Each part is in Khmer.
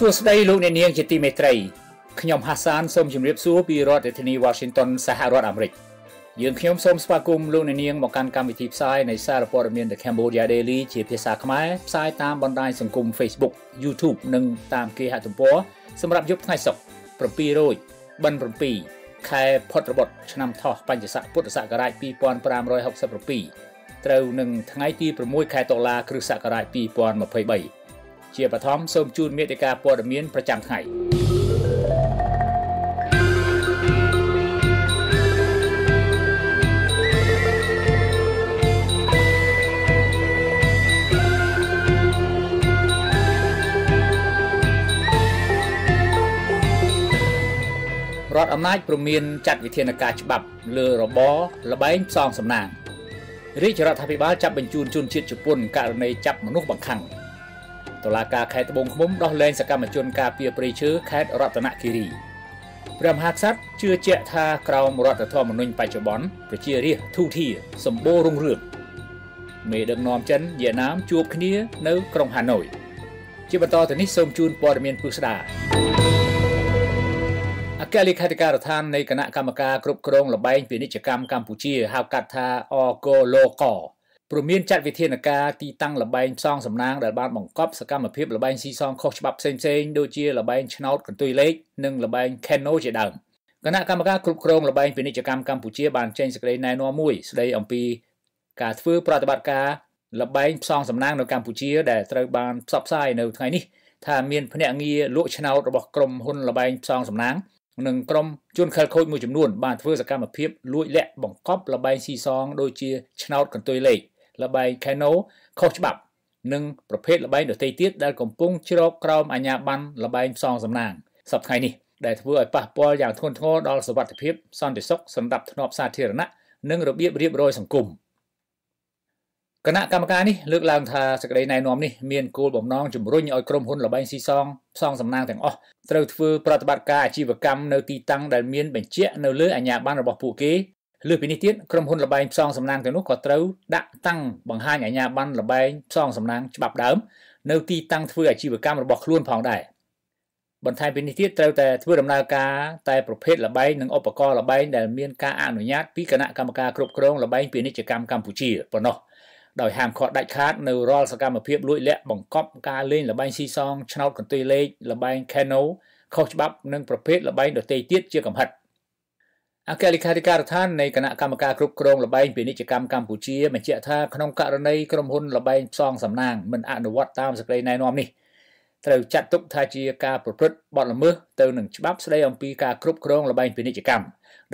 សួស្តីលោកអ្នកនាងជាទីមេត្រីខ្ញុំហាសានសូមជម្រាបសួរពីរដ្ឋធានី Washington សហរដ្ឋអាមេរិកយើងខ្ញុំសូមស្វាគមន៍លោកអ្នកនាងមកកាន់កម្មវិធីផ្សាយនៃសារព័ត៌មាន The Cambodia Daily ជាភាសាខ្មែរផ្សាយតាមបណ្ដាញសង្គម Facebook YouTube និងតាមគេហទំព័រសម្រាប់យប់ថ្ងៃសុក្រ7រោចបិណ្ឌ7ខែផុត របត់ឆ្នាំថោះបញ្ញស័កពុទ្ធសករាជ2567ត្រូវនឹងថ្ងៃទី6ខែតុលា គ្រិស្តសករាជ2023ជាបឋមសូមជូនមេតិការព័ត៌មានប្រចាំថ្ងៃអំណាចព្រមមានចាត់វិធានការច្បាប់លើរបរលបែងផ្សងសំណាងរាជរដ្ឋាភិបាលចាប់បញ្ជូនជនជាតិជប៉ុនករណីចាប់មនុស្សបង្ខំតុលាការខេត្តត្បូងឃ្មុំដោះលែងសកម្មជនការពារព្រៃឈើខេត្តរតនគិរីព្រះមហាក្សត្រជឿជាក់ថាក្រមរដ្ឋធម្មនុញ្ញបច្ចុប្បន្នប្រជារាស្ត្រធូធាសម្បូររុងរឿងមេដឹកនាំចិនវៀតណាមជួបគ្នានៅក្រុងហាណូយជាបន្តទៅនេះសូមជូនព័ត៌មានពុស្ដាគ្គលេខាធិការដ្ឋាននៃគណៈកម្មការគ្រប់គ្រងលបែងពាណិជ្ជកម្មកម្ពុជាហៅកាត់ថាអកលកព្រមមានចាត់វិធានការទីតាំងលបែងផ្សងសំណាងដែលបានបង្កប់សកម្មភាពលបែងស៊ីសង ខុសច្បាប់ផ្សេងៗដូចជាលបែងឆ្នោតកន្ទុយលេខនិងលបែង Keno ជាដើមគណៈកម្មការគ្រប់គ្រងលបែងពាណិជ្ជកម្មកម្ពុជាបានចេញសេចក្តីណែនាំមួយស្តីអំពីការធ្វើប្រតិបត្តិការលបែងផ្សងសំណាងនៅកម្ពុជាដែលត្រូវបានផ្សព្វផ្សាយនៅថ្ងៃនេះថាមានភ្នាក់ងារលក់ឆ្នោតរបស់ក្រុមហ៊ុនលបែងផ្សងសំណាងនិងក្រុមជនខិលខូចមួយចំនួន បានធ្វើសកម្មភាព លួចលាក់បង្កប់ លបែងស៊ីសង ដូចជាឆ្នោតកន្ទុយលេខលបែង Kano ខុសច្បាប់ និង ប្រភេទលបែងដទៃទៀតដែលកំពុងជ្រកក្រោមអាជ្ញាប័ណ្ណលបែងផ្សងសំណាងសប្តាហ៍នេះដែលធ្វើឲ្យប៉ះពាល់យ៉ាងធ្ងន់ធ្ងរដល់សុវត្ថិភាព សន្តិសុខសម្រាប់ធ្នាប់សាធារណៈនិងរបៀបរៀបរយសង្គម។គណៈកម្មការនេះលើកឡើងថាសេចក្តីណែនាំនេះមានគោលបំណងជំរុញឲ្យក្រុមហ៊ុនលបែងស៊ីសងផ្សងសំណាងទាំងអស់ត្រូវធ្វើប្រតិបត្តិការអាជីវកម្មនៅទីតាំងដែលមានបញ្ជាក់នៅលើអាជ្ញាប័ណ្ណរបស់ពួកគេលើពីនេះទៀតក្រុមហ៊ុនលបែងផ្សងសំណាងទាំងនោះក៏ត្រូវដាក់តាំងបង្ហាញអាជ្ញាប័ណ្ណលបែងផ្សងសំណាងច្បាប់ដើម នៅទីតាំងធ្វើអាជីវកម្មរបស់ខ្លួនផងដែរបន្ថែមពីនេះទៀតត្រូវតែធ្វើដំណើរការតែប្រភេទលបែងនិងឧបករណ៍លបែងដែលមានការអនុញ្ញាតពីគណៈកម្មការគ្រប់គ្រងលបែងពាណិជ្ជកម្មកម្ពុជាប៉ុណ្ណោះ។ដោយហាមឃាត់ដាច់ខាតនៅរាល់សកម្មភាពលួចលាក់បង្កប់ការលេងលបែងស៊ីសងឆ្នោតកន្ទុយលេខលបែង Keno ខុសច្បាប់និងប្រភេទលបែងដទៃទៀតជាកំហិតអគ្គលេខាធិការដ្ឋាននៃគណៈកម្មការគ្រប់គ្រង លបែងពាណិជ្ជកម្មកម្ពុជាបញ្ជាក់ថាក្នុងករណីក្រុមហ៊ុនលបែងផ្សងសំណាងមិនអនុវត្តតាមសេចក្តីណែនាំនេះត្រូវចាត់ទុក ថាជាការប្រព្រឹត្តបទល្មើសទៅនឹងច្បាប់ស្តីអំពីការគ្រប់គ្រងលបែងពាណិជ្ជកម្ម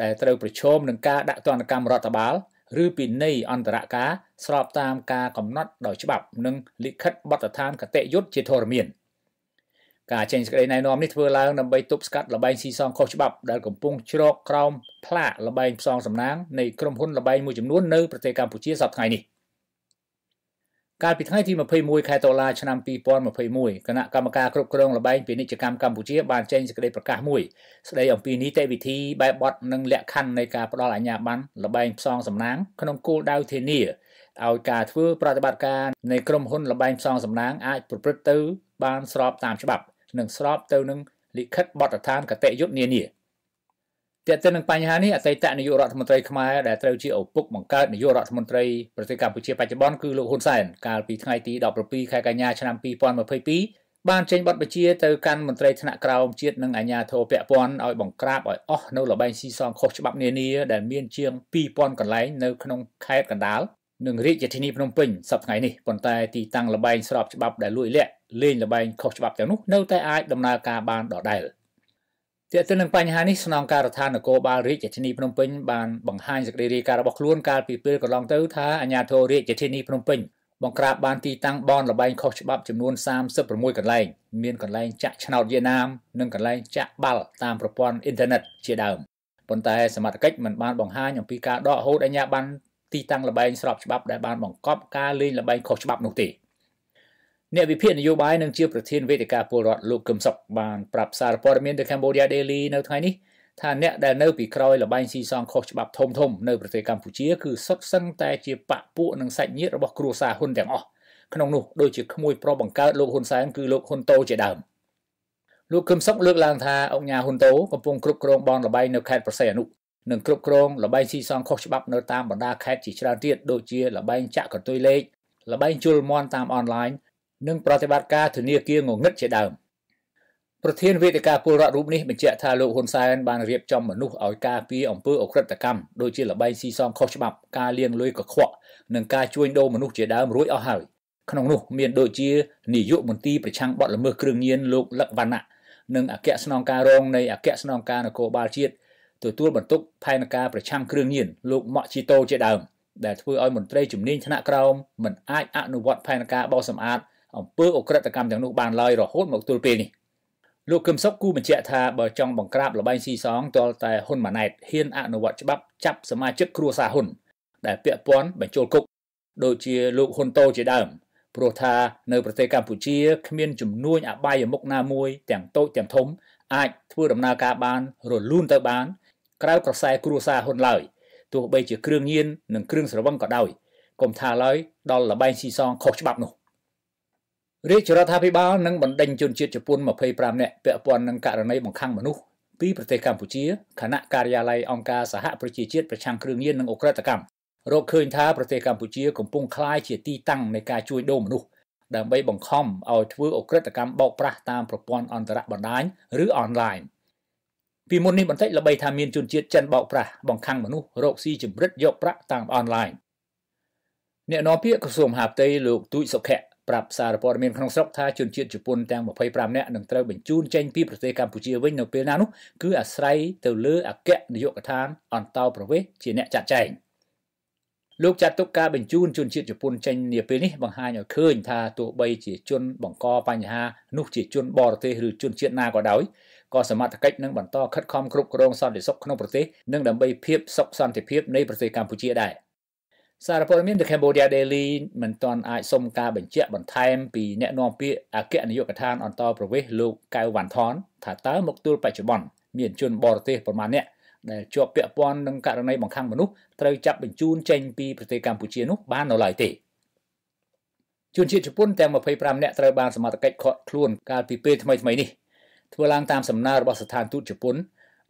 ដែលត្រូវប្រឈមនឹងការដាក់ទណ្ឌកម្មរដ្ឋបាលឬពិន័យអន្តរការស្របតាមការកំណត់ដោយច្បាប់និងលិខិតបទដ្ឋានគតិយុត្តជាធរមានការចេញសេចក្តីណែនាំនេះធ្វើឡើងដើម្បីទប់ស្កាត់លបែងស៊ីសងខុសច្បាប់ដែលកំពុងជ្រកក្រោមផ្លាកលបែងផ្សងសំណាងនៃក្រុមហ៊ុនលបែងមួយចំនួននៅប្រទេសកម្ពុជាសប្តាហ៍នេះ។កាលពីថ្ងៃទី21ខែតុលាឆ្នាំ2021គណៈកម្មការគ្រប់គ្រងលបែងពាណិជ្ជកម្មកម្ពុជា បានចេញសេចក្តីប្រកាសមួយស្តីអំពីនីតិវិធីបែបបទនិងលក្ខខណ្ឌនៃការផ្តល់អាជ្ញាប័ណ្ណលបែងផ្សងសំណាងក្នុងគោលដៅធានាឲ្យការធ្វើប្រតិបត្តិការនៃក្រុមហ៊ុន លបែងផ្សងសំណាងអាចប្រព្រឹត្តទៅ បានស្របតាមច្បាប់ និងស្របទៅនឹងលិខិតបទដ្ឋានកតេយុត្តនានា។ទាក់ទិននឹងបញ្ហានេះអតីតនាយករដ្ឋមន្ត្រីខ្មែរដែលត្រូវជាឪពុកបង្កើតនាយករដ្ឋមន្ត្រីប្រទេសកម្ពុជាបច្ចុប្បន្នគឺលោកហ៊ុនសែនកាលពីថ្ងៃទី17ខែកញ្ញាឆ្នាំ2022បានចេញបទបញ្ជាទៅកាន់មន្ត្រីថ្នាក់ក្រោមជាតិនិងអាជ្ញាធរពាក់ព័ន្ធឲ្យបង្ក្រាបឲ្យអស់នៅលបែងស៊ីសងខុសច្បាប់នានា ដែលមានជាង2000កន្លែងនៅក្នុងខេត្តកណ្ដាលនិងរាជធានីភ្នំពេញសប្តាហ៍នេះប៉ុន្តែទីតាំងលបែងស្របច្បាប់ដែលលួចលាក់លេងលបែងខុសច្បាប់ទាំងនោះនៅតែអាចដំណើរការបានដដែល។ទាក់ទិននឹងបញ្ហានេះស្នងការដ្ឋាននគរបាលរាជធានីភ្នំពេញបានបង្ហាញសេចក្តីរាយការណ៍របស់ខ្លួនកាលពីពេលកន្លងទៅថាអាជ្ញាធររាជធានីភ្នំពេញបង្ក្រាបបានទីតាំងបនលបែងខុសច្បាប់ចំនួន36កន្លែងមានកន្លែងចាក់ឆ្នោតវៀតណាមនិងកន្លែងចាក់បាល់តាមប្រព័ន្ធអ៊ីនធឺណិតជាដើមប៉ុន្តែសមត្ថកិច្ចមិនបានបង្ហាញអំពីការដកហូតអាជ្ញាប័ណ្ណទីតាំងលបែងស្របច្បាប់ដែលបានបង្កប់ការលេងលបែងខុសច្បាប់នោះទេ។អ្នកវិភាគនយោបាយនិងជាប្រធានវេទិកាពលរដ្ឋលោកកឹមសុខបានប្រាប់សារព័ត៌មានទៅ Cambodia Daily នៅថ្ងៃនេះថាអ្នកដែលនៅពីក្រោយលបែងស៊ីសងខុសច្បាប់ធំធំនៅប្រទេសកម្ពុជាគឺសុទ្ធសឹងតែជាបកពួកនិងសាច់ញាតិរបស់គ្រួសារហ៊ុនទាំងអស់ក្នុងនោះដូចជាក្មួយប្រុសបង្កើតលោកហ៊ុនសែនគឺលោកហ៊ុនតូជាដើមលោកកឹមសុខលើកឡើងថាអង្គការហ៊ុនតូកំពុងគ្រប់គ្រងបនលបែងនៅខេត្តប្រសេអនុនិងគ្រប់គ្រងលបែងស៊ីសងខុសច្បាប់នៅតាមបណ្ដាខេត្តជាច្រើនទៀតដូចជាលបែងចាក់កន្ទុយលេខលបែងជុលមន់តាមអនឡាញនិងប្រតិបត្តិការធនាគាรงងឹតជាដើមប្រធានវេទិកាពលរដ្ឋរូបនេះបញ្ជាក់ថាលោកហ៊ុនសែនបានរៀបចំមនុស្សឲ្យការពារអំពើអក្រិតកម្មដូចជាលបែងស៊ីសងខុសច្បាប់ការលាងលុយកខ្វក់និងការជួញដូរមនុស្សជាដើមរួចអស់ហើយក្នុងនោះ មានដូចជានាយកមន្ទីរប្រឆាំងបទល្មើសគ្រឿងញៀនលោកលឹកវណ្ណៈនិងអគ្គស្នងការរងនៃអគ្គស្នងការនគរបាលជាតិទទួល បន្ទុកផែនការប្រឆាំងគ្រឿងញៀនលោកម៉ាក់ជីតូជាដើមដែលធ្វើឲ្យមន្ត្រីជំនាញថ្នាក់ក្រោមមិនអាចអនុវត្តផែនការបោសសម្អាតអំពើអក្រិតកម្មទាំងនោះបានឡើយរហូតមកទល់ពេលនេះលោកកឹមសុខគូបញ្ជាក់ថាបើចង់បង្ក្រាបលបែងស៊ីសងទាល់តែហ៊ុនម៉ាណែតហ៊ានអនុវត្តច្បាប់ចាប់សមាជិកគ្រួសារហ៊ុន ដែលពាក់ព័ន្ធបញ្ចូលគុកដូចជាលោកហ៊ុនតូជាដើមព្រោះថានៅប្រទេសកម្ពុជា គ្មានជំនួយអបាយមុខណាមួយទាំងតូចទាំងធំអាចធ្វើដំណើរការបានរលូនទៅបានក្រៅក្រសែគ្រួសារហ៊ុនឡើយទោះបីជាគ្រឿងញៀននិងគ្រឿងស្រវឹងក៏ដោយកុំថាឡើយដល់លបែងស៊ីសងខុសច្បាប់នោះ។រាជរដ្ឋាភិបាលនឹងបណ្ដេញជនជាតិជប៉ុន25នាក់ពាក់ព័ន្ធនឹងករណីបង្ខំមនុស្សពីប្រទេសកម្ពុជាគណៈការិយាល័យអង្គការសហប្រជាជាតិប្រឆាំងគ្រឿងញៀននិងអ ுக ្រិតកម្មរកឃើញថាប្រទេសកម្ពុជាកំពុងคล้ายជាទីតាំងនៃការជួញដូរមនុស្សដើម្បីបង្ខំឲ្យធ្វើអ ுக ្រិតកម្មបោកប្រាស់តាមប្រព័ន្ធអន្តរបណ្ដាញឬអនឡាញពីមុននេះបន្តិចល្បីថាមានជនជាតិចិនបោកប្រាស់បង្ខំមនុស្សរកស៊ីជំរិតយកប្រាក់តាមអនឡាញអ្នកនាំពាក្យក្រសួងមហាផ្ទៃលោកទូចសុខៈប្រាប់សារព័ត៌មានក្នុងស្រុកថាជនជាតិជប៉ុនទាំង25នាក់នឹងត្រូវបញ្ជូនចេញពីប្រទេសកម្ពុជាវិញនៅពេលណានោះគឺអាស្រ័យទៅលើអគ្គនាយកដ្ឋានអន្តោប្រវេសន៍ជាអ្នកចាត់ចែងលោកចាត់ទុកការបញ្ជូនជនជាតិជប៉ុនចេញនាពេលនេះបង្ហាញឲ្យឃើញថាទោះបីជាជនបង្កបញ្ហានោះជាជនបរទេសឬជនជាតិណាក៏ដោយក៏សមត្ថកិច្ចនឹងបន្តខិតខំគ្រប់គ្រងសន្តិសុខក្នុងប្រទេសនិងដើម្បីភាពសុខសន្តិភាពនៃប្រទេសកម្ពុជាដែរសារព័ត៌មាន The Cambodia Daily មិនទាន់អាចសុំការបញ្ជាក់បន្ថែមពីអ្នកនាំពាក្យអគ្គនាយកដ្ឋានអន្តរប្រវេសលោកកៅវ៉ាន់ថនថាតើមកទល់បច្ចុប្បន្នមានជនបរទេសប្រមាណអ្នកដែលជាប់ពាក់ព័ន្ធនឹងករណីបង្ខាំងមនុស្សត្រូវចាប់បញ្ជូនចេញពីប្រទេសកម្ពុជានោះបាននៅឡើយទេជនជាតិជប៉ុនទាំង25នាក់ត្រូវបានសមត្ថកិច្ចឃាត់ខ្លួនកាលពីពេលថ្មីៗនេះធ្វើឡើងតាមសំណើរបស់ស្ថានទូតជប៉ុន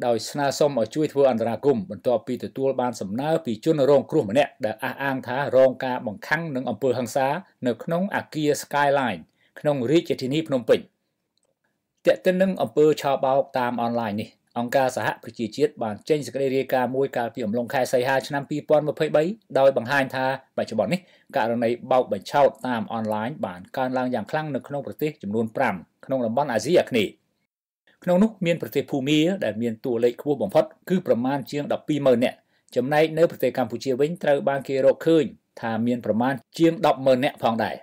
ដោយស្នើសុំឲ្យជួយធ្វើអន្តរាគមបន្ទាប់ពីទទួលបានសំណើពីជនរងគ្រោះម្នាក់ដែលអះអាងថារងការបង្ខំនឹងអំពើហិង្សា នៅក្នុងអាគារ Skyline ក្នុងរាជធានីភ្នំពេញតែកតិននឹងអំពើឆោបោកតាមអនឡាញនេះអង្គការសហប្រជាជាតិបាន ចេញសេចក្តីរាយការណ៍មួយកាលពីអំឡុងខែសីហាឆ្នាំ2023ដោយបង្ហាញថាបច្ចុប្បន្ននេះករណីបោកបញ្ឆោតតាមអនឡាញបានកើនឡើងយ៉ាងខ្លាំងនៅក្នុងប្រទេសចំនួន5ក្នុងតំបន់អាស៊ីអាគ្នេយ៍ក្នុងនោះមានប្រទេសភូមាដែលមានតួលេខខ្ពស់បំផុតគឺប្រមាណជាង120,000នាក់ចំណែកនៅប្រទេសកម្ពុជាវិញត្រូវបានគេរកឃើញថាមានប្រមាណជាង100,000នាក់ផងដែរ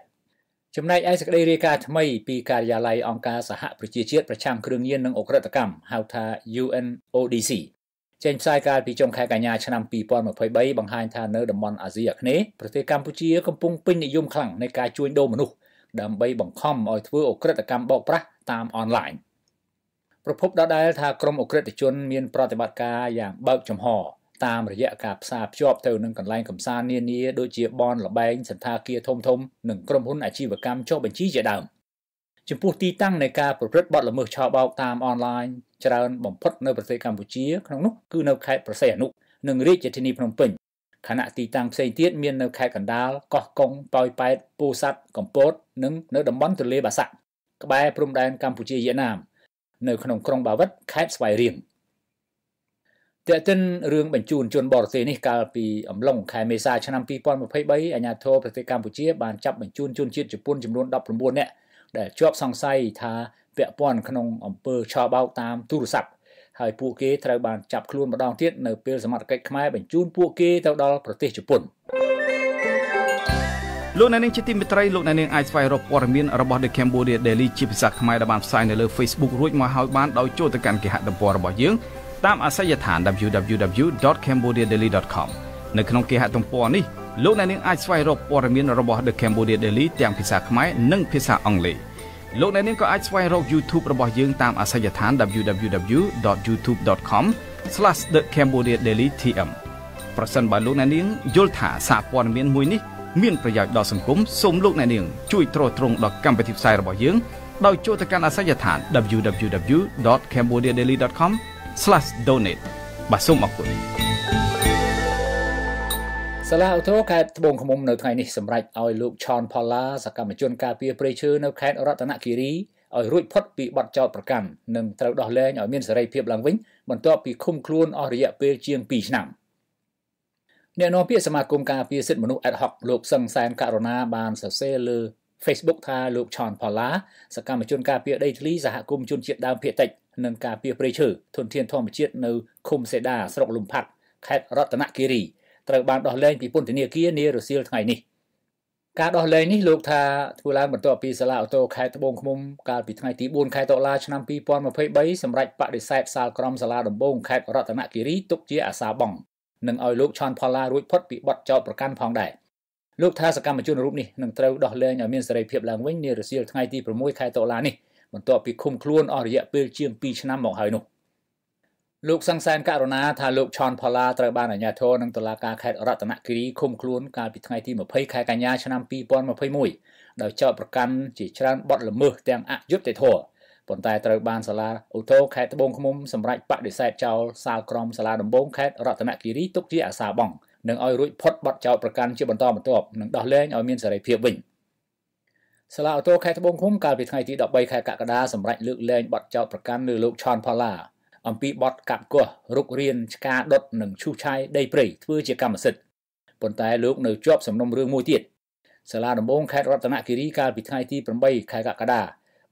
ចំណែកឯសេចក្តីរាយការណ៍ថ្មីពីការិយាល័យអង្គការសហប្រជាជាតិប្រចាំគ្រឿងញៀននិងអ ுக ្រិតកម្មហៅថា UNODC ចេញផ្សាយកាលពីចុងខែកញ្ញាឆ្នាំ2023បង្ហាញថានៅតំបន់អាស៊ីអាគ្នេយ៍ប្រទេសកម្ពុជាកំពុងពេញនិយមខ្លាំងនៃការជួញដូរមនុស្សដើម្បីបង្ខំឲ្យធ្វើអ ுக ្រិតកម្មបោកប្រាស់តាមអនឡាញ។ប្រភពដដែលថាក្រមអក្រិតជនមានប្រតិបត្តិការយ៉ាងបើកចំហតាមរយៈការផ្សារភ្ជាប់ទៅនឹងកន្លែងកំសាន្តនានាដូចជាបនលបែងសន្តាគារធំធំនិងក្រុមហ៊ុនអាជីវកម្មចុះបញ្ជីជាដើមចំពោះទីតាំងនៃការប្រព្រឹត្តបទល្មើសឆោបោកតាមអនឡាញច្រើនបំផុតនៅប្រទេសកម្ពុជាក្នុងនោះគឺនៅខេត្តប្រសេះអនុនិងរាជធានីភ្នំពេញខណៈទីតាំងផ្សេងទៀតមាននៅខេត្តកណ្ដាលកោះកុងប៉ោយប៉ែតពោធិ៍សាត់កំពតនិងនៅតំបន់ទន្លេបាសាក់ក្បែរព្រំដែនកម្ពុជាវៀតណាម។នៅក្នុងក្រុងបាវិតខេត្តស្វាយរៀងតេតិនរឿងបញ្ជូនជនបរទេសនេះកាលពីអំឡុងខែមេសាឆ្នាំ2023អាជ្ញាធរប្រទេសកម្ពុជា បានចាប់បញ្ជូនជនជាតិជប៉ុនចំនួន19នាក់ដែលជាប់សង្ស័យថាពាក់ព័ន្ធក្នុងអំពើឆោបោកតាមទូរស័ព្ទហើយពួកគេត្រូវបានចាប់ខ្លួនម្ដងទៀតនៅពេលសមត្ថកិច្ចខ្មែរបញ្ជូនពួកគេទៅដល់ប្រទេសជប៉ុន។លោកអ្នកនាងជាទីមេត្រីលោកអ្នកនាងអាចស្វែងរកព័ត៌មានរបស់ The Cambodia Daily ជាភាសាខ្មែរដែលបានផ្សាយនៅលើ Facebook រួចមកហើយបានដោយចូលទៅកាន់គេហទំព័ររបស់យើងតាមអាសយដ្ឋាន www.cambodiadaily.com នៅក្នុងគេហទំព័រនេះលោកអ្នកនាងអាចស្វែងរកព័ត៌មានរបស់ The Cambodia Daily ទាំងភាសាខ្មែរនិងភាសាអង់គ្លេសលោកអ្នកនាងក៏អាចស្វែងរក YouTube របស់យើងតាមអាសយដ្ឋាន www.youtube.com/thecambodiadailytm ប្រសិនបើលោកអ្នកនាងយល់ថាសារព័ត៌មានមួយនេះមានប្រយោជន៍ដល់សង្គមសូមលោកអ្នកនាងជួយទ្រទ្រង់ដល់កម្មវិធីផ្សាយរបស់យើងដោយចូលទៅកាន់អាសយដ្ឋាន www.cambodiadaily.com/donate បាទសូមអរគុណសាលាឧទ្ធរខេត្តត្បូងឃ្មុំនៅថ្ងៃនេះសម្រេចឲ្យលោកឆនផល្លាសកម្មជនការពារព្រៃឈើនៅខេត្តរតនគិរីឲ្យរួចផុតពីបទចោទប្រកាន់និងត្រូវដោះលែងឲ្យមានសេរីភាពឡើងវិញបន្ទាប់ពីឃុំខ្លួនអស់រយៈពេលជាង2ឆ្នាំ។អ្នកនាំពាក្យសមាគមការពារសិទ្ធិមនុស្សអេតហុកលោកសឹងសែនករណាបានសរសេរលើ Facebook ថាលោកឆនផល្លាសកម្មជនការពារដីធ្លីសហគមន៍ជនជាតិដើមភាគតិចនិងការពារព្រៃឈើធនធានធម្មជាតិនៅឃុំសេដាស្រុកលំផាត់ខេត្តរតនគិរីត្រូវបានដោះលែងពីពន្ធនាគារនារសៀលថ្ងៃនេះ ការដោះលែងនេះលោកថាធ្វើឡើងបន្ទាប់ពីសាលាអូតូខេត្តត្បូងឃ្មុំកាលពីថ្ងៃទី4ខែតុលាឆ្នាំ2023សម្រាប់បដិសេធសាលក្រមសាលាដំបងខេត្តរតនគិរីទុកជាអាសាបង់និងឲ្យលោកឆនផល្លារួចផុតពីបទចោទប្រកាន់ផងដែរលោកថាសកម្មជនរូបនេះនឹងត្រូវដោះលែងឲ្យមានសេរីភាពឡើងវិញនារសៀលថ្ងៃទី6ខែតុលានេះបន្ទាប់ពីឃុំខ្លួនអស់រយៈពេលជាង2ឆ្នាំមកហើយនោះលោកសង្សានករណាថាលោកឆនផល្លាត្រូវបានអាជ្ញាធរនឹងតុលាការខេត្តរតនគិរីឃុំខ្លួនកាលពីថ្ងៃទី20ខែកញ្ញាឆ្នាំ2021ដោយចោទប្រកាន់ជាច្រើនបទល្មើសទាំងអយុត្តិធម៌ប៉ុន្តែត្រូវបានសាលាឧទ្ធរខេត្តត្បូងឃ្មុំសម្រេចបដិសេធចោលសាលក្រមសាលាដំបងខេត្តរតនគិរីទុកជាអាសាបងនិងឲ្យរួចផុតបទចោទប្រកាន់ជាបន្តបន្ទាប់និងដោះលែងឲ្យមានសេរីភាពវិញសាលាឧទ្ធរខេត្តត្បូងឃ្មុំកាលពីថ្ងៃទី13ខែកក្កដាសម្រេចលើកលែងបទចោទប្រកាន់លើលោកឆនផល្លាអំពីបទកាប់គាស់រុករៀនឆ្កាដុតនិងឈូសឆាយដីព្រៃធ្វើជាកម្មសិទ្ធិប៉ុន្តែលោកនៅជាប់សំណុំរឿងមួយទៀតសាលាដំបងខេត្តរតនគិរីកាលពីថ្ងៃទី8ខែកក្កដា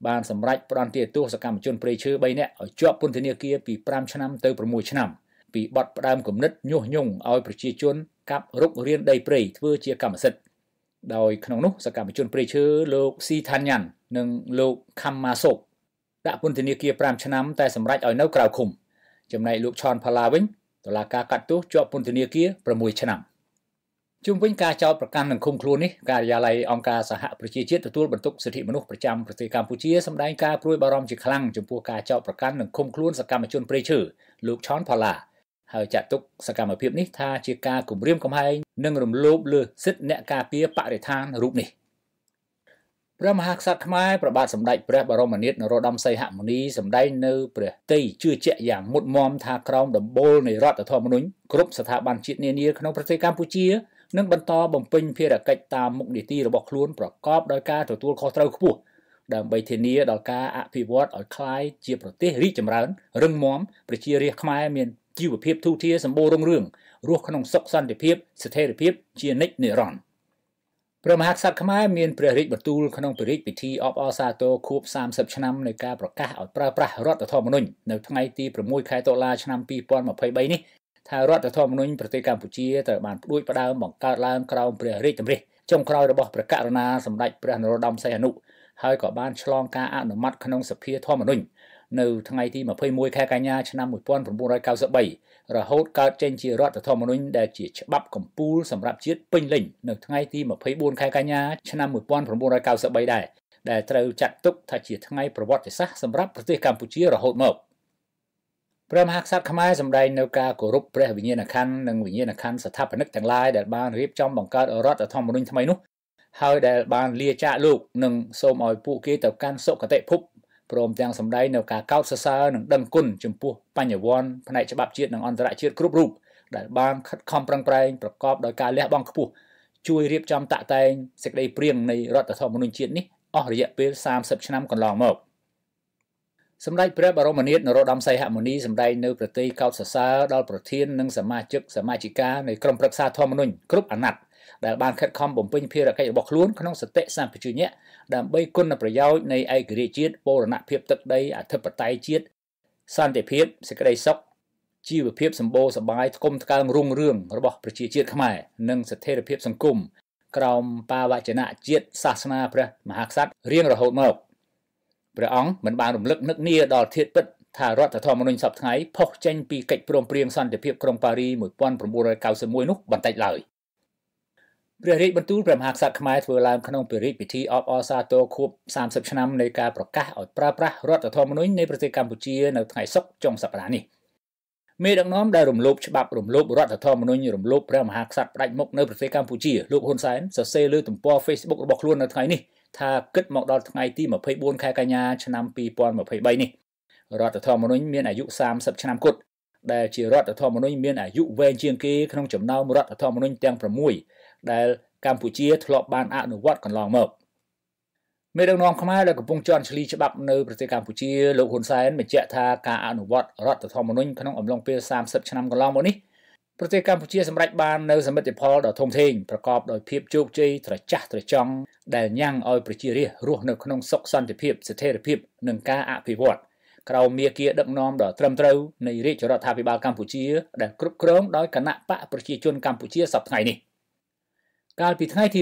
បានសម្រេចផ្តន្ទាទោសសកម្មជនព្រៃឈើ3នាក់ឲ្យជាប់ពន្ធនាគារពី5ឆ្នាំទៅ6ឆ្នាំពីបទផ្ដើមគំនិតញុះញង់ឲ្យប្រជាជន កាប់រុករានដីព្រៃធ្វើជាកម្មសិទ្ធិដោយក្នុងនោះសកម្មជនព្រៃឈើលោកស៊ីថាញ៉ាន់និងលោកខាំម៉ាសូបដាក់ពន្ធនាគារ5ឆ្នាំតែសម្រេចឲ្យនៅក្រៅឃុំ ចំណែកលោកឆនផាឡាវិញតុលាការកាត់ទោសជាប់ពន្ធនាគារ6ឆ្នាំជុំវិញការចោទប្រកាន់និងឃុំខ្លួននេះការិយាល័យអង្គការសហប្រជាជាតិទទួលបន្ទុកសិទ្ធិមនុស្សប្រចាំប្រទេសកម្ពុជាសម្ដែងការព្រួយបារម្ភជាខ្លាំងចំពោះការចោទប្រកាន់និងឃុំខ្លួនសកម្មជនព្រៃឈើលោកឆនផល្លាហើយចាត់ទុកសកម្មភាពនេះថាជាការគំរាមកំហែងនិងរំលោភលើសិទ្ធិអ្នកការពារបរិស្ថានរូបនេះព្រះមហាក្សត្រខ្មែរប្របាទសម្ដេចព្រះបរមនាថនរោត្តមសីហមុនីសម្ដែងនៅព្រះទ័យជឿជាក់យ៉ាងមុតមមថាក្រោមដំបូលនៃរដ្ឋធម្មនុញ្ញគ្រប់ស្ថាប័នជាតិនានាក្នុងប្រទេសកម្ពុជានិងបន្តបំពេញភារកិច្ចតាមមុខនីតិរបស់ខ្លួនប្រកបដោយការទទួលខុសត្រូវខ្ពស់ដើម្បីធានាដល់ការអភិវឌ្ឍឲ្យคล้ายជាប្រទេសរីកចម្រើនរឹងមាំប្រជារាស្ត្រខ្មែរមានជីវភាពទូធាសម្បូររុងរឿងរស់ក្នុងសុខសន្តិភាពស្ថិរភាពជានិច្ចនិរន្តរ៍ព្រះមហាក្សត្រខ្មែរមានព្រះរាជបន្ទូលក្នុងព្រះរាជពិធីអបអរសាទរខួប30ឆ្នាំនៃការប្រកាសឲ្យប្រើប្រាស់រដ្ឋធម្មនុញ្ញនៅថ្ងៃទី6ខែតុលាឆ្នាំ2023នេះថារដ្ឋធម្មនុញ្ញប្រទេសកម្ពុជាត្រូវបានផ្ដួចផ្ដើមបង្កើតឡើងក្រោមព្រះរាជតម្រិះចុងក្រោយរបស់ព្រះករុណាសម្ដេចព្រះនរោត្តមសីហនុហើយក៏បានឆ្លងការអនុម័តក្នុងសភាធម្មនុញ្ញនៅថ្ងៃទី21ខែកញ្ញាឆ្នាំ1993រហូតកើតចេញជារដ្ឋធម្មនុញ្ញដែលជាច្បាប់កំពូលសម្រាប់ជាតិពេញលេញនៅថ្ងៃទី24ខែកញ្ញាឆ្នាំ1993ដែរដែលត្រូវចាត់ទុកថាជាថ្ងៃប្រវត្តិសាស្ត្រសម្រាប់ប្រទេសកម្ពុជារហូតមក។ព្រះមហាក្សត្រខ្មែរសម្ដែងនៅការគោរពព្រះវិញ្ញាណក្ខន្ធនិងវិញ្ញាណក្ខន្ធស្ថាបនិកទាំងឡាយដែលបានរៀបចំបង្កើតរដ្ឋធម្មនុញ្ញថ្មីនោះហើយដែលបានលាចាកលោកនិងសូមឲ្យពួកគេទៅកាន់សុគតិភពព្រមទាំងសម្ដែងនៅការកោតសរសើរនិងដឹងគុណចំពោះបញ្ញវន្តផ្នែកច្បាប់ជាតិនិងអន្តរជាតិគ្រប់រូបដែលបានខិតខំប្រឹងប្រែងប្រកបដោយការលះបង់ខ្ពស់ជួយរៀបចំតាក់តែងសេចក្តីព្រៀងនៃរដ្ឋធម្មនុញ្ញជាតិនេះអស់រយៈពេល30ឆ្នាំកន្លងមក។សម្ដេចព្រះបរមនាថនរោត្តមសីហមុនីសម្ដែងនៅប្រតិកោតសរសើរដល់ប្រធាននិងសមាជិកសមាជិកានៃក្រុមប្រឹក្សាធម្មនុញ្ញគ្រប់អាណត្តិដែលបានខិតខំបំពេញភារកិច្ចរបស់ខ្លួនក្នុងសតិសម្បជញ្ញៈដើម្បីគុណប្រយោជន៍នៃឯករាជ្យជាតិបូរណភាពទឹកដីអធិបតេយ្យជាតិសន្តិភាពសេចក្តីសុខជីវភាពសម្បូរសប្បាយថ្កុំថ្កើងរុងរឿងរបស់ប្រជាជាតិខ្មែរនិងស្ថិរភាពសង្គមក្រោមបាវចនៈជាតិសាសនាព្រះមហាក្សត្ររៀងរហូតមក។ព្រះអង្គមិនបានរំលឹកនឹកនាដល់ធាតពិតថារដ្ឋធម្មនុញ្ញសពថ្ងៃផុសចេញ ពីកិច្ចព្រមព្រៀងសន្តិភាពក្រុងប៉ារី1991នោះបន្តិចឡើយព្រះរាជបន្ទូលព្រះមហាក្សត្រខ្មែរធ្វើឡើងក្នុងព្រះរាជពិធីអបអរសាទរខួប30ឆ្នាំនៃការប្រកាសឲ្យប្រើប្រាស់រដ្ឋធម្មនុញ្ញនៃប្រទេសកម្ពុជា នៅថ្ងៃសុក្រចុងសប្តាហ៍នេះមេដឹកនាំដែលរំលោភច្បាប់រំលោភរដ្ឋធម្មនុញ្ញរំលោភព្រះមហាក្សត្រផ្ដាច់មុខនៅ ប្រទេសកម្ពុជាលោកហ៊ុនសែនសរសេរលើទំព័រ Facebook របស់ខ្លួននៅថ្ងៃនេះថាគិតមកដល់ថ្ងៃទី24ខែកញ្ញាឆ្នាំ2023នេះ រដ្ឋធម្មនុញ្ញមានអាយុ30ឆ្នាំគត់ដែលជារដ្ឋធម្មនុញ្ញមានអាយុវែងជាងគេក្នុងចំណោមរដ្ឋធម្មនុញ្ញទាំង6ដែលកម្ពុជាធ្លាប់បានអនុវត្តកន្លងមកមេដឹកនាំខ្មែរដែលកំពុងជាន់ឈ្លីច្បាប់នៅប្រទេសកម្ពុជាលោកហ៊ុនសែនបញ្ជាក់ថាការអនុវត្តរដ្ឋធម្មនុញ្ញក្នុងអំឡុងពេល30ឆ្នាំកន្លងមកនេះប្រទេសកម្ពុជាសម្រេចបាននៅសមិទ្ធផលដ៏ធំធេងប្រកបដោយភាពជោគជ័យត្រចះត្រចង់ដែលញ៉ាំងឲ្យប្រជារាស្ត្ររស់នៅក្នុងសុខសន្តិភាពស្ថិរភាពនិងការអភិវឌ្ឍក្រោមមាគាដឹកនាំដ៏ត្រឹមត្រូវនៃរាជរដ្ឋាភិបាលកម្ពុជាដែលគ្រប់គ្រងដោយគណៈបកប្រជាជនកម្ពុជាសប្តាហ៍នេះកាលពីថ្ងៃទី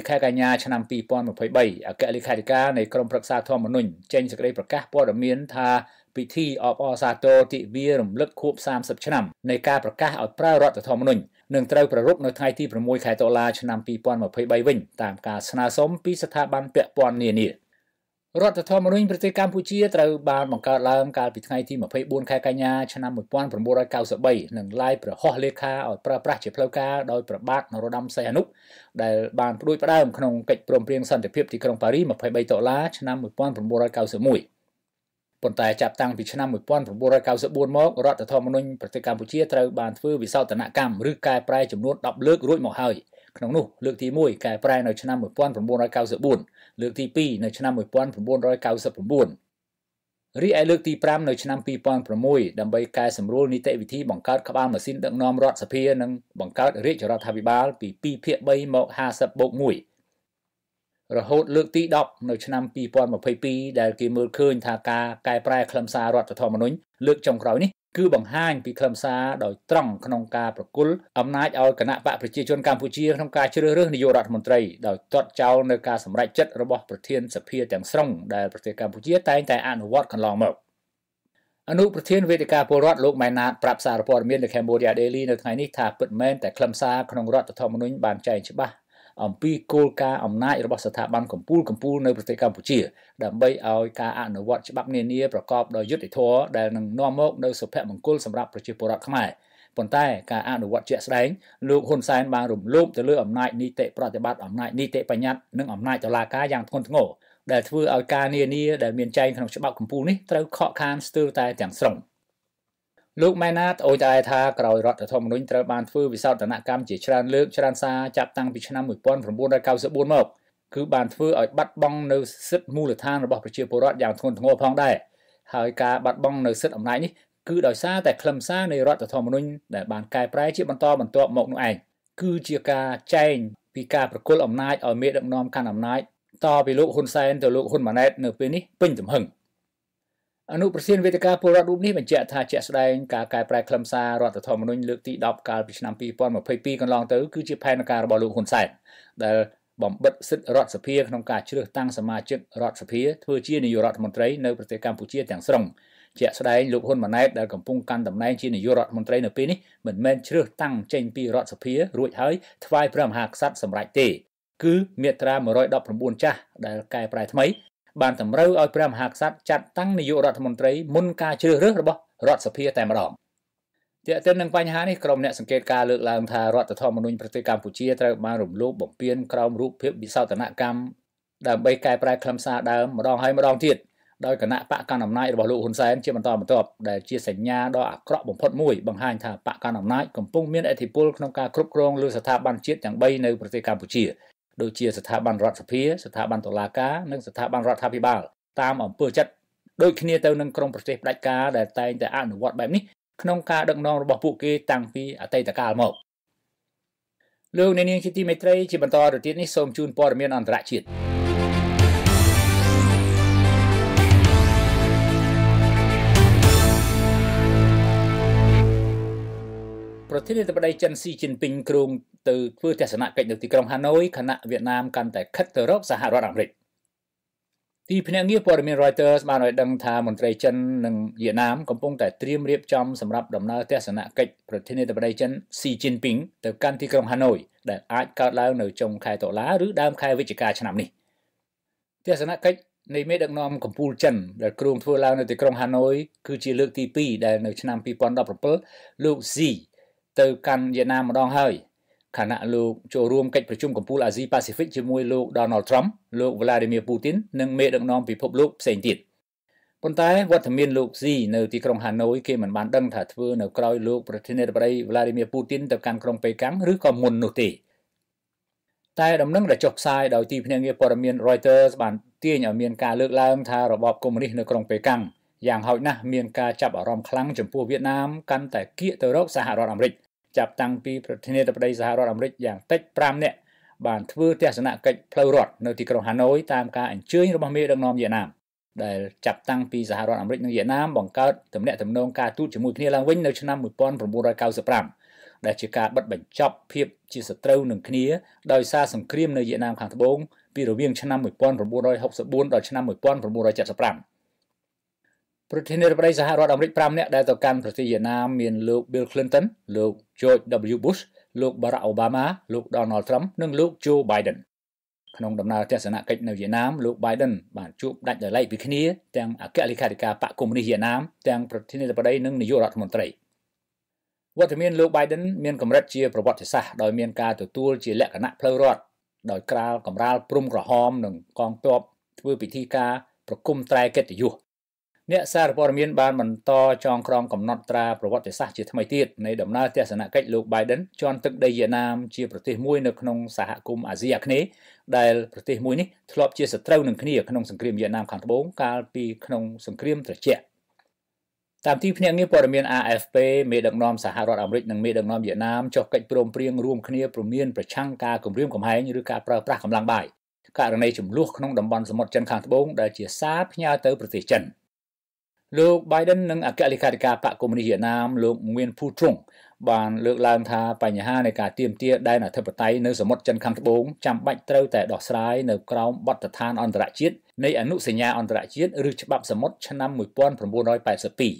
22ខែកញ្ញាឆ្នាំ2023អគ្គលេខាធិការនៃក្រមប្រឹក្សាធម្មនុញ្ញចេញសេចក្តីប្រកាសព័ត៌មានថាពិធីអបអរសាទរទិវារំលឹកខួប30ឆ្នាំនៃការប្រកាសឲ្យប្រើរដ្ឋធម្មនុញ្ញនឹងត្រូវប្រារព្ធនៅថ្ងៃទី6ខែតុលាឆ្នាំ2023វិញតាមការស្នើសុំពីស្ថាប័នពាក់ព័ន្ធនានារដ្ឋធម្មនុញ្ញប្រទេសកម្ពុជាត្រូវបានបង្កើតឡើងកាលពីថ្ងៃទី24ខែកញ្ញាឆ្នាំ1993និងឡាយប្រហោះលេខាឲ្យប្រើប្រាស់ជាផ្លូវការដោយប្របាទនរោត្តមសីហនុដែលបានផ្ដួចផ្ដើមក្នុងកិច្ចព្រមព្រៀងសន្តិភាពទីក្រុងប៉ារី23ដុល្លារឆ្នាំ1991ប៉ុន្តែចាប់តាំងពីឆ្នាំ1994មករដ្ឋធម្មនុញ្ញប្រទេសកម្ពុជាត្រូវបានធ្វើវិសោធនកម្មឬកែប្រែចំនួន10លើករួចមកហើយក្នុងនោះលើកទី1កែប្រែនៅឆ្នាំ1994លើកទី2នៅឆ្នាំ1999រីឯលើកទី5នៅឆ្នាំ2006ដើម្បីកែសម្រួលនីតិវិធីបង្កើតក្បាលម៉ាស៊ីនដឹកនាំរដ្ឋសភានិងបង្កើតរាជរដ្ឋាភិបាល ពី2ភាគ3មក50បូក1រហូតលើកទី10នៅឆ្នាំ2022ដែលគេមើលឃើញថាការកែប្រែខ្លឹមសាររដ្ឋធម្មនុញ្ញលើកចុងក្រោយនេះគឺបង្ហាញពីខ្លឹមសារដោយត្រង់ក្នុងការប្រគល់អំណាចឲ្យគណៈបកប្រជាជនកម្ពុជាក្នុងការជ្រើសរើសនាយករដ្ឋមន្ត្រីដោយទាត់ចោលនៅការសម្រេចចិត្តរបស់ប្រធានសភាទាំងស្រុងដែលប្រទេសកម្ពុជាតែងតែអនុវត្តកន្លងមកអនុប្រធានវេទិកាពលរដ្ឋលោកម៉ែនណាតប្រាប់សារព័ត៌មាននៅ Cambodia Daily នៅថ្ងៃនេះថាពិតមែនតែខ្លឹមសារក្នុងរដ្ឋធម្មនុញ្ញបានចែងច្បាស់អំពីគោលការណ៍អំណាចរបស់ស្ថាប័នកម្ពុជាកម្ពុជានៅប្រទេសកម្ពុជាដើម្បីឲ្យការអនុវត្តច្បាប់នានាប្រកបដោយយុត្តិធម៌ដែលនឹងនាំមកនូវសុភមង្គលសម្រាប់ប្រជាពលរដ្ឋខ្មែរប៉ុន្តែការអនុវត្តជាក់ស្ដែងលោកហ៊ុនសែនបានរំលោភទៅលើអំណាចនីតិប្រតិបត្តិអំណាចនីតិបញ្ញត្តិនិងអំណាចតុលាការយ៉ាងធ្ងន់ធ្ងរដែលធ្វើឲ្យការនានាដែលមានចែងក្នុងច្បាប់កម្ពុជានេះត្រូវខកខានស្ទើរតែទាំងស្រុង។លោកម៉ែណាត្អូញត្អែថាក្រោយរដ្ឋធម្មនុញ្ញត្រូវបានធ្វើវិសោធនកម្មជាច្រើនលើកច្រើនសារចាប់តាំងពីឆ្នាំ1994មកគឺបានធ្វើឲ្យបាត់បង់នៅសិទ្ធិមូលដ្ឋានរបស់ប្រជាពលរដ្ឋយ៉ាងធ្ងន់ធ្ងរផងដែរហើយការបាត់បង់នៅសិទ្ធិអំណាចនេះគឺដោយសារតែខ្លឹមសារនៃរដ្ឋធម្មនុញ្ញដែលបានកែប្រែជាបន្តបន្ទាប់មកនោះឯងគឺជាការចែងពីការប្រគល់អំណាចឲ្យមេដឹកនាំកាន់អំណាចតពីលោកហ៊ុនសែនទៅលោកហ៊ុនម៉ាណែតនៅពេលនេះពេញទំហឹង។អនុប្រធានវេទិកាពលរដ្ឋរូបនេះបញ្ជាក់ថាជាក់ស្ដែងការកែប្រែខ្លឹមសាររដ្ឋធម្មនុញ្ញលើកទី10កាលពីឆ្នាំ2022កន្លងទៅគឺជាផែនការរបស់លោកហ៊ុនសែនដែលបំបិតសិទ្ធិរដ្ឋសភាក្នុងការជ្រើសតាំងសមាជិករដ្ឋសភាធ្វើជានាយករដ្ឋមន្ត្រីនៅប្រទេសកម្ពុជាទាំងស្រុងជាក់ស្ដែងលោកហ៊ុនម៉ាណែតដែលកំពុងកាន់តំណែងជានាយករដ្ឋមន្ត្រីនៅពេលនេះមិនមែនជ្រើសតាំងចេញពីរដ្ឋសភារួចហើយថ្វាយព្រះមហាក្សត្រសម្រេចទេ គឺមាត្រា119ចាស់ដែលកែប្រែថ្មីបានតម្រូវឲ្យព្រះមហាក្សត្រចាត់តាំងនាយករដ្ឋមន្ត្រីមុនការជ្រើសរើសរបស់រដ្ឋសភា តែម្ដងទាក់ទិននឹងបញ្ហានេះក្រុមអ្នកសង្កេតការលើកឡើងថារដ្ឋធម្មនុញ្ញប្រទេសកម្ពុជាត្រូវបានរំលោភបំពានក្រោមរូបភាពវិសោធនកម្មដើម្បីកែប្រែខ្លឹមសារដើមម្ដងហើយម្ដងទៀតដោយគណៈបកកណ្ដាលអំណាចរបស់លោកហ៊ុនសែនជាបន្តបន្ទាប់ដែលជាសញ្ញាដ៏អាក្រក់បំផុតមួយ បង្ហាញថាបកកណ្ដាលអំណាចកំពុងមានអធិបុលក្នុងការគ្រប់គ្រងលើស្ថាប័នជាតិទាំង3នៅប្រទេសកម្ពុជាដូចជាស្ថាប័នរដ្ឋសភាស្ថាប័នតុលាការនិងស្ថាប័នរដ្ឋាភិបាលតាមអំពើចិត្តដូចគ្នាទៅនឹងក្រមប្រទេសផ្ដាច់ការដែលតែងតែអនុវត្តបែបនេះក្នុង ការដឹកនាំរបស់ពួកគេតាំងពីអតីតកាលមកលោកអ្នកនាងជាទីមេត្រីជាបន្តទៅទៀតនេះសូមជូនព័ត៌មានអន្តរជាតិធានាធិបតីចិនស៊ីជីនពីងគ្រងទៅធ្វើទស្សនកិច្ចនៅទីក្រុងហាណូយខណៈវៀតណាមកាន់តែខិតទៅរកសហរដ្ឋអាមេរិកទីភ្នាក់ងារព័ត៌មាន Reuters បានឲ្យដឹងថាមន្ត្រីចិននិងវៀតណាម កំពុងតែត្រៀមរៀបចំសម្រាប់ដំណើរទស្សនកិច្ចប្រធានាធិបតីចិនស៊ីជីនពីងទៅកាន់ទីក្រុងហាណូយដែលអាចកើតឡើងនៅចុងខែតុលាឬដើមខែវិច្ឆិកាឆ្នាំនេះទស្សនកិច្ចនៃមេដឹកនាំកម្ពុជាចិនដែលគ្រោងធ្វើឡើងនៅទីក្រុងហាណូយគឺជាលើកទី2ដែលនៅឆ្នាំ2017លោកស៊ីទៅកាន់វៀតណាមម្ដងហើយខណៈលោកចូលរួមកិច្ចប្រជុំកំពូលអាស៊ីប៉ាស៊ីហ្វិកជាមួយលោក Donald Trump លោក Vladimir Putin និងមេដឹកនាំពិភពលោកផ្សេងទៀតប៉ុន្តែវត្តមានលោកស៊ីនៅទីក្រុងហាណូយគេមិនបានដឹងថាធ្វើ នៅក្រោយលោកប្រធានាធិបតី Vladimir Putin ទៅកាន់ក្រុងប៉េកាំងឬក៏មុននោះទេតែដំណឹងដែលចុះផ្សាយដោយទីភ្នាក់ងារព័ត៌មាន Reuters បានទាញឲ្យមានការលើកឡើងថារបបកុម្មុយនីសនៅក្រុងប៉េកាំងយ៉ាងហោចណាស់មានការចាប់អារម្មណ៍ខ្លាំងចំពោះវៀតណាមកាន់តែគៀកទៅរកសហរដ្ឋអាមេរិកចាប់តាំងពីប្រធានាធិបតីសហរដ្ឋអាមេរិកយ៉ាងតិច5នាក់បានធ្វើទស្សនកិច្ចផ្លូវរដ្ឋនៅទីក្រុងហាណូយតាមការអញ្ជើញរបស់មេដឹកនាំវៀតណាមដែលចាប់តាំងពីសហរដ្ឋអាមេរិកនិងវៀតណាមបង្កើតទំនាក់ទំនងការទូតជាមួយគ្នាឡើងវិញនៅឆ្នាំ1995ដែលជាការបិទបញ្ចប់ភាពជាសត្រូវនឹងគ្នាដោយសារសង្គ្រាមនៅវៀតណាមខាងត្បូងពីរវាងឆ្នាំ1964ដល់ឆ្នាំ1975ប្រធានាធិបតីសហរដ្ឋអាមេរិក5នាក់ដែលទៅកាន់ប្រទេសវៀតណាមមានលោក Bill Clinton លោក George W Bush លោក Barack Obama លោក Donald Trump និងលោក Joe Biden ក្នុងដំណើរទស្សនកិច្ចនៅវៀតណាមលោក Biden បានជួបដាច់ដោយឡែកពីគ្នាទាំងអគ្គលេខាធិការបកកុម្មុយនីសវៀតណាមទាំងប្រធានាធិបតីនិងនាយករដ្ឋមន្ត្រីវត្តមានលោក Biden មានកម្រិតជាប្រវត្តិសាស្ត្រដោយមានការទទួលជាលក្ខណៈផ្លូវរដ្ឋដោយក្រាលកំរាលព្រំក្រហម និងកងទ័ពធ្វើពិធីការប្រគំត្រែកិត្តិយសអ្នកសារព័ត៌មានបានបន្តចងក្រងកំណត់ត្រាប្រវត្តិសាស្ត្រជាថ្មីទៀតនៃដំណើរទស្សនកិច្ចលោក Biden ជន់ទឹកដីវៀតណាមជាប្រទេសមួយនៅក្នុងសហគមន៍អាស៊ីអាគ្នេយ៍ដែលប្រទេសមួយនេះធ្លាប់ជាសត្រូវនឹងគ្នាក្នុងសង្គ្រាមវៀតណាមខាងត្បូងកាលពីក្នុងសង្គ្រាមត្រជាក់តាមទីភ្នាក់ងារព័ត៌មាន AFP មេដឹកនាំសហរដ្ឋអាមេរិកនិងមេដឹកនាំវៀតណាមចុះកិច្ចព្រមព្រៀងរួមគ្នាព្រមានប្រឆាំងការគំរាមកំហែងឬការប្រើប្រាស់កម្លាំងបាយករណីចំនួនក្នុងតំបន់សមុទ្រចិនខាងត្បូងដែលជាសារផ្ញើទៅប្រទេសចិន។លោក Biden និងអគ្គលេខាធិការបកកុម្មុយនីសវៀតណាមលោកងៀនភូទ្រុងបានលើកឡើងថាបញ្ហានៃការទៀមទាដែនអធិបតេយ្យនៅសមុទ្រចិនខាងត្បូងចាំបាច់ត្រូវតែដោះស្រាយនៅក្រោមបទដ្ឋានអន្តរជាតិនៃអនុសញ្ញាអន្តរជាតិឬច្បាប់សមុទ្រឆ្នាំ1982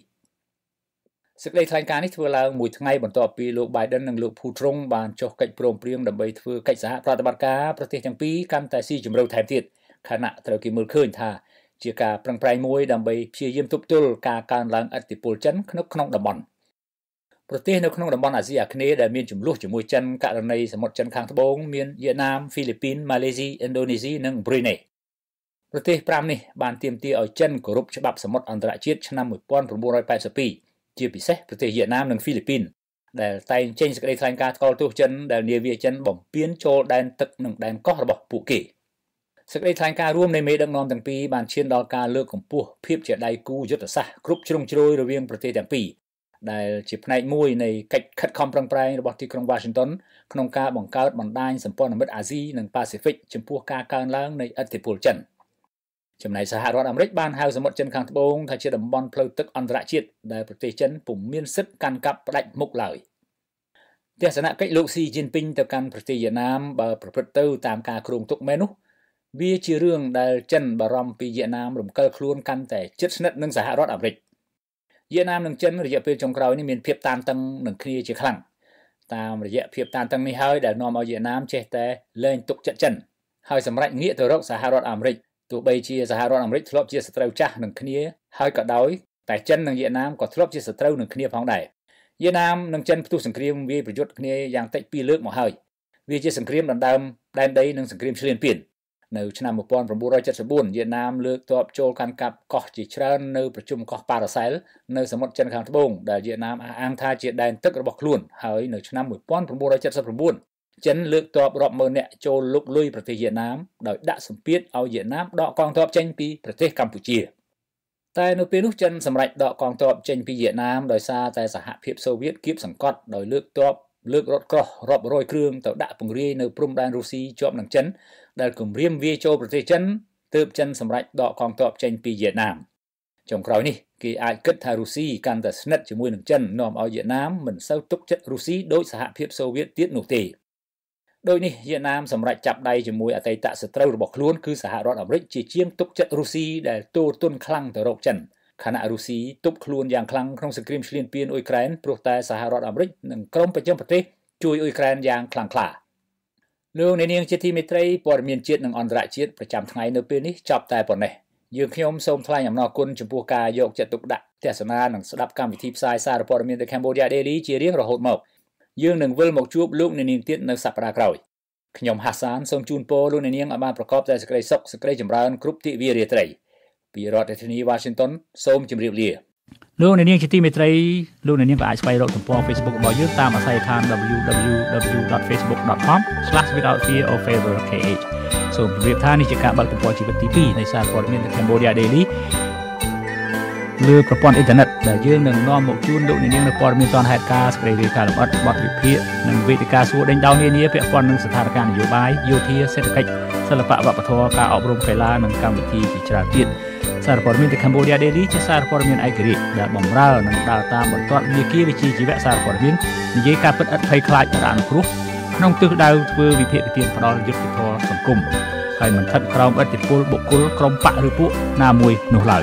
សេចក្តីថ្លែងការណ៍នេះធ្វើឡើងមួយថ្ងៃបន្ទាប់ពីលោក Biden និងលោក Putron បានចុះកិច្ចព្រមព្រៀងដើម្បីធ្វើកិច្ចសហប្រតិបត្តិការប្រទេសទាំងពីរកាន់តែស៊ីជម្រៅថែមទៀតខណៈត្រូវគេមើលឃើញថាជាការប្រឹងប្រែងមួយដើម្បីព្យាយាមទប់ទល់ការកើនឡើងឥទ្ធិពលចិនក្នុងក្នុងតំបន់ប្រទេសនៅក្នុងតំបន់អាស៊ីអាគ្នេយ៍ដែលមានចំនួនជាមួយចិនករណីសមុទ្រចិនខាងត្បូងមានវៀតណាមហ្វីលីពីនម៉ាឡេស៊ីឥណ្ឌូនេស៊ីនិងប្រ៊ុយណេប្រទេស5នេះបានទាមទារឲ្យចិនគោរពច្បាប់សមុទ្រអន្តរជាតិឆ្នាំ1982ជាពិសេសប្រទេសវៀតណាមនិងហ្វីលីពីនដែលតែងចេញសេចក្តីថ្លែងការណ៍ថ្កោលទោសចិនដែលនាវាចិនបំពានចូលដែនទឹកនិងដែនកោះរបស់ពួកគេ។សេចក្តីថ្លែងការណ៍រួមនៃមេដឹកនាំទាំងពីរបានឈានដល់ការលើកកម្ពស់ភាពជាដៃគូយុទ្ធសាស្ត្រគ្រប់ជ្រុងជ្រោយរវាងប្រទេសទាំងពីរដែលជាផ្នែកមួយនៃកិច្ចខិតខំប្រឹងប្រែងរបស់ទីក្រុង Washington ក្នុងការបង្កើតបណ្ដាញសម្ព័ន្ធមិត្តអាស៊ីនិងប៉ាស៊ីហ្វិកចំពោះការកើនឡើងនៃឥទ្ធិពលចិនចំណែកសហរដ្ឋអាមេរិកបានហៅសមុទ្រចិនខាងត្បូងថាជាតំបន់ផ្លូវទឹកអន្តរជាតិដែលប្រទេសចិនពុំមានសិទ្ធិកាន់កាប់ផ្ដាច់មុខឡើយទស្សនកិច្ចលោកស៊ីជីនពីងទៅកាន់ប្រទេសវៀតណាមបើប្រព្រឹត្តទៅតាមការគ្រោងទុកមែននោះវាជារឿងដែលចិនបារម្ភពីវៀតណាមរំកិលខ្លួនកាន់តែជិតស្និទ្ធនឹងសហរដ្ឋអាមេរិកវៀតណាមនិងចិនរយៈពេលចុងក្រោយនេះមានភាពតានតឹងនឹងគ្នាជាខ្លាំងតាមរយៈភាពតានតឹងនេះហើយដែលនាំឲ្យវៀតណាមចេះតែលែងទុកចិត្តចិនហើយសម្រេចងាកទៅរកសហរដ្ឋអាមេរិកទោះបីជាសហរដ្ឋអាមេរិកធ្លាប់ជាសត្រូវចាស់នឹងគ្នាហើយក៏ដោយតែចិននិងវៀតណាមក៏ធ្លាប់ជាសត្រូវនឹងគ្នាផងដែរវៀតណាមនិងចិនផ្ទុះសង្គ្រាមវាប្រយុទ្ធគ្នាយ៉ាងតិចពីរលើកមកហើយវាជាសង្គ្រាមដណ្ដើមដែនដីនិងសង្គ្រាមឈ្លានពាននៅឆ្នាំ1974វៀតណាមលើកទ័ពចូលកាន់កាប់កោះជាច្រើននៅប្រជុំកោះប៉ារ៉ាសែលនៅសមុទ្រចិនខាងត្បូងដែលវៀតណាមអះអាងថាជាដែនទឹករបស់ខ្លួន ហើយនៅឆ្នាំ1979ចិនលើកទ័ពរាប់ម៉ឺននាក់ចូលលុកលុយប្រទេសវៀតណាមដោយដាក់សម្ពាធឲ្យវៀតណាមដកកងទ័ពចេញពីប្រទេសកម្ពុជាតែនៅពេលនោះចិនសម្រេចដកកងទ័ពចេញពីវៀតណាមដោយសារតែសហភាពសូវៀតគៀបសង្កត់ដោយលើកទ័ពលើករថក្រោះរាប់រយគ្រឿងទៅដាក់ពង្រាយនៅព្រំដែនរុស្ស៊ីជាប់នឹងចិនដែលគម្រាមវាយចូលប្រទេសចិនទើបចិន សម្រេចដកកងទ័ពចេញពីវៀតណាមចុងក្រោយនេះគេអាចគិតថារុស្ស៊ីកាន់តែស្និទ្ធជាមួយនឹងចិននាំឲ្យវៀតណាមមិនសូវទុកចិត្តរុស្ស៊ីដោយសហភាពសូវៀតទៀតនោះទេដោយនេះវៀតណាមសម្រេចចាប់ដៃជាមួយអតីតសត្រូវរបស់ខ្លួនគឺសហរដ្ឋអាមេរិកជាជាងទុកចិត្តរុស្ស៊ីដែលទូរទន់ខ្លាំងទៅរកចិនខណៈរុស្ស៊ីទប់ខ្លួនយ៉ាងខ្លាំងក្នុងសង្គ្រាមឈ្លានពានអ៊ុយក្រែនព្រោះតែសហរដ្ឋអាមេរិកនិងក្រុមប្រចាំប្រទេសជួយអ៊ុយក្រែនយ៉ាងខ្លាំងក្លា។លោកអ្នកនាងជាទីមេត្រីព័ត៌មានជាតិនិងអន្តរជាតិប្រចាំថ្ងៃនៅពេលនេះចប់តែប៉ុណ្ណេះយើងខ្ញុំសូមថ្លែងអំណរគុណចំពោះការយកចិត្តទុកដាក់ទស្សនានិងស្ដាប់កម្មវិធីផ្សាយសារព័ត៌មាន The Cambodia Daily ជារៀងរហូតមកយើងនឹងវិលមកជួបលោកអ្នកនាងទៀតនៅសប្តាហ៍ក្រោយខ្ញុំហាសានសូមជូនពរលោកអ្នកនាងឲ្យបានប្រកបតែសេចក្តីសុខសេចក្តីចម្រើនគ្រប់ទិវារាត្រី ពីរដ្ឋធានី Washington សូមជម្រាបលាលោកអ្នកនាងជាទីមេត្រីលោកអ្នកនាងក៏អាចស្វែងរកទំព័រ Facebook របស់យើងតាមអាស័យដ្ឋាន www.facebook.com/withoutfearoffavorkh សូមជម្រាបថានេះជាការបើកទំព័រជីវិតទី2នៃសារព័ត៌មាន The Cambodia Daily លើប្រព័ន្ធអ៊ីនធឺណិតដែលយើងនឹងនាំមកជូនលោកអ្នកនាងនៅព័ត៌មានទាន់ហេតុការណ៍ស្រីរាយការណ៍លម្អិតបទវិភាគនិងវេទិកាសួរដេញដោលនានាពាក់ព័ន្ធនឹងស្ថានភាពនយោបាយយោធាសេដ្ឋកិច្ចសិល្បៈវប្បធម៌ការអប់រំកីឡានិងកម្មវិធីជាច្រើនទៀតសារព័ត៌មានទៅ Cambodia Daily ជាសារព័ត៌មានឯករាជ្យដែលបម្រើនិងដើរតាមបន្ទាត់វិគាវិជាជីវៈសារព័ត៌មាននិយាយការពិតឥតភ័យខ្លាចរអនុគ្រោះក្នុងទិសដៅធ្វើវិភាគទានផ្ដាល់យុទ្ធធរសង្គមហើយមិនថិតក្រោមឥទ្ធិពលបុគ្គលក្រុមបកឬពួកណាមួយនោះឡើយ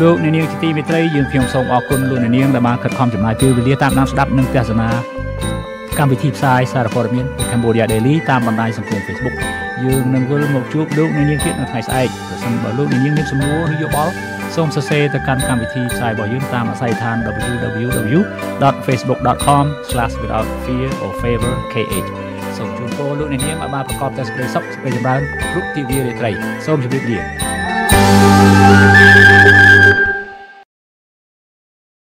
លោកអ្នកនាងជាទីមេត្រីយើងខ្ញុំសូមអរគុណលោកអ្នកនាងដែលបានខិតខំចំណាយពេលវេលាតាមដានស្ដាប់និងទស្សនាកម្មវិធីផ្សាយសារព័ត៌មាន Cambodia Daily តាមបណ្ដាញសង្គម Facebook យើងនឹងវិលមកជួបលោកអ្នកនាងទៀតនៅថ្ងៃស្អែកប្រសិនបើលោកអ្នកនាងមានសំណួរឬយោបល់សូមសរសេរទៅកាន់កម្មវិធីផ្សាយរបស់យើងតាមអាស័យដ្ឋាន www.facebook.com/withoutfearorfavorkh សូមជូនពរលោកអ្នកនាងឲ្យបានប្រកបតែសេចក្តីសុខសេចក្តីចម្រើនគ្រប់ទិវារាត្រីសូមជម្រាបលា